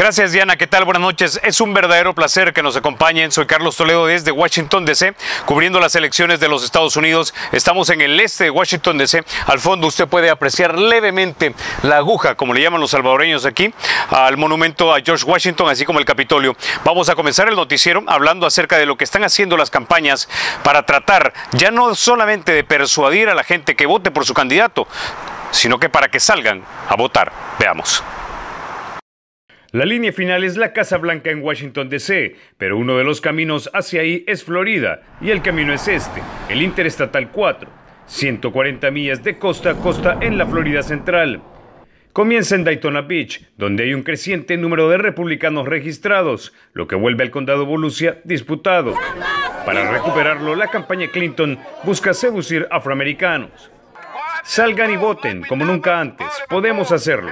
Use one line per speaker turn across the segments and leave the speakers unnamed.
Gracias Diana, ¿qué tal? Buenas noches. Es un verdadero placer que nos acompañen. Soy Carlos Toledo desde Washington, D.C., cubriendo las elecciones de los Estados Unidos. Estamos en el este de Washington, D.C. Al fondo usted puede apreciar levemente la aguja, como le llaman los salvadoreños aquí, al monumento a George Washington, así como el Capitolio. Vamos a comenzar el noticiero hablando acerca de lo que están haciendo las campañas para tratar ya no solamente de persuadir a la gente que vote por su candidato, sino que para que salgan a votar. Veamos. La línea final es la Casa Blanca en Washington, D.C., pero uno de los caminos hacia ahí es Florida, y el camino es este, el Interestatal 4, 140 millas de costa a costa en la Florida Central. Comienza en Daytona Beach, donde hay un creciente número de republicanos registrados, lo que vuelve al condado Volusia disputado. Para recuperarlo, la campaña Clinton busca seducir afroamericanos. Salgan y voten como nunca antes, podemos hacerlo.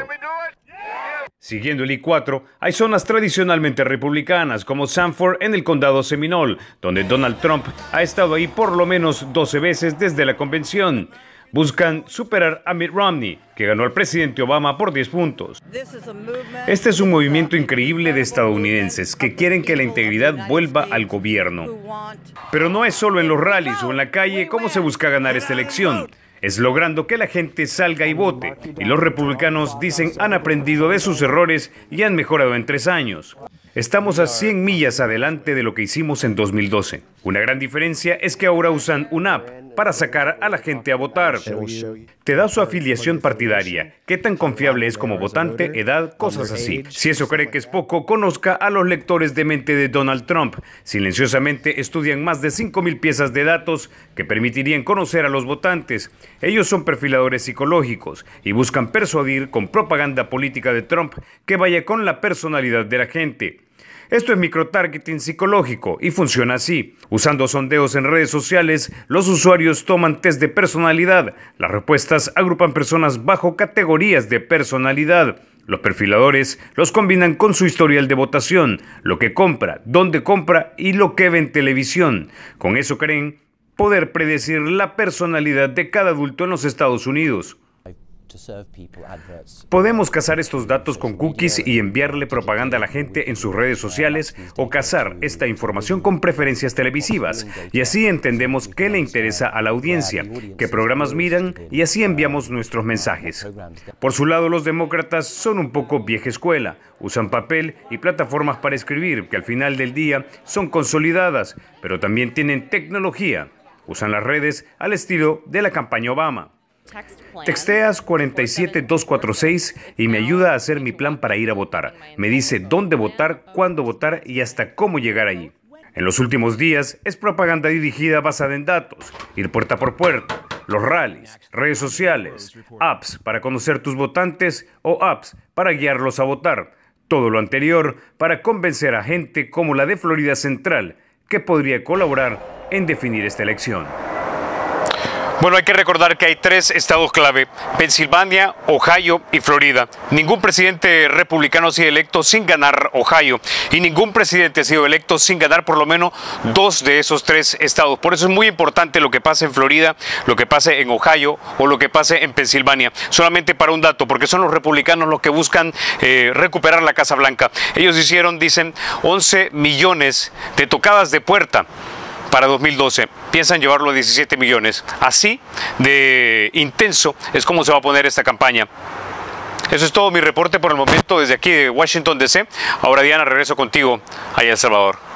Siguiendo el I-4, hay zonas tradicionalmente republicanas como Sanford en el condado Seminole, donde Donald Trump ha estado ahí por lo menos 12 veces desde la convención. Buscan superar a Mitt Romney, que ganó al presidente Obama por 10 puntos. Este es un movimiento increíble de estadounidenses que quieren que la integridad vuelva al gobierno. Pero no es solo en los rallies o en la calle cómo se busca ganar esta elección es logrando que la gente salga y vote, y los republicanos dicen han aprendido de sus errores y han mejorado en tres años. Estamos a 100 millas adelante de lo que hicimos en 2012. Una gran diferencia es que ahora usan un app para sacar a la gente a votar. Te da su afiliación partidaria, qué tan confiable es como votante, edad, cosas así. Si eso cree que es poco, conozca a los lectores de mente de Donald Trump. Silenciosamente estudian más de 5.000 piezas de datos que permitirían conocer a los votantes. Ellos son perfiladores psicológicos y buscan persuadir con propaganda política de Trump que vaya con la personalidad de la gente. Esto es microtargeting psicológico y funciona así. Usando sondeos en redes sociales, los usuarios toman test de personalidad. Las respuestas agrupan personas bajo categorías de personalidad. Los perfiladores los combinan con su historial de votación, lo que compra, dónde compra y lo que ve en televisión. Con eso creen poder predecir la personalidad de cada adulto en los Estados Unidos. Podemos cazar estos datos con cookies y enviarle propaganda a la gente en sus redes sociales o cazar esta información con preferencias televisivas. Y así entendemos qué le interesa a la audiencia, qué programas miran y así enviamos nuestros mensajes. Por su lado, los demócratas son un poco vieja escuela. Usan papel y plataformas para escribir que al final del día son consolidadas, pero también tienen tecnología. Usan las redes al estilo de la campaña Obama. Texteas 47246 y me ayuda a hacer mi plan para ir a votar. Me dice dónde votar, cuándo votar y hasta cómo llegar allí. En los últimos días es propaganda dirigida basada en datos, ir puerta por puerta, los rallies, redes sociales, apps para conocer tus votantes o apps para guiarlos a votar. Todo lo anterior para convencer a gente como la de Florida Central que podría colaborar en definir esta elección. Bueno, hay que recordar que hay tres estados clave, Pensilvania, Ohio y Florida. Ningún presidente republicano ha sido electo sin ganar Ohio y ningún presidente ha sido electo sin ganar por lo menos dos de esos tres estados. Por eso es muy importante lo que pase en Florida, lo que pase en Ohio o lo que pase en Pensilvania. Solamente para un dato, porque son los republicanos los que buscan eh, recuperar la Casa Blanca. Ellos hicieron, dicen, 11 millones de tocadas de puerta para 2012 piensan llevarlo a 17 millones. Así de intenso es como se va a poner esta campaña. Eso es todo mi reporte por el momento desde aquí de Washington DC. Ahora Diana, regreso contigo allá El Salvador.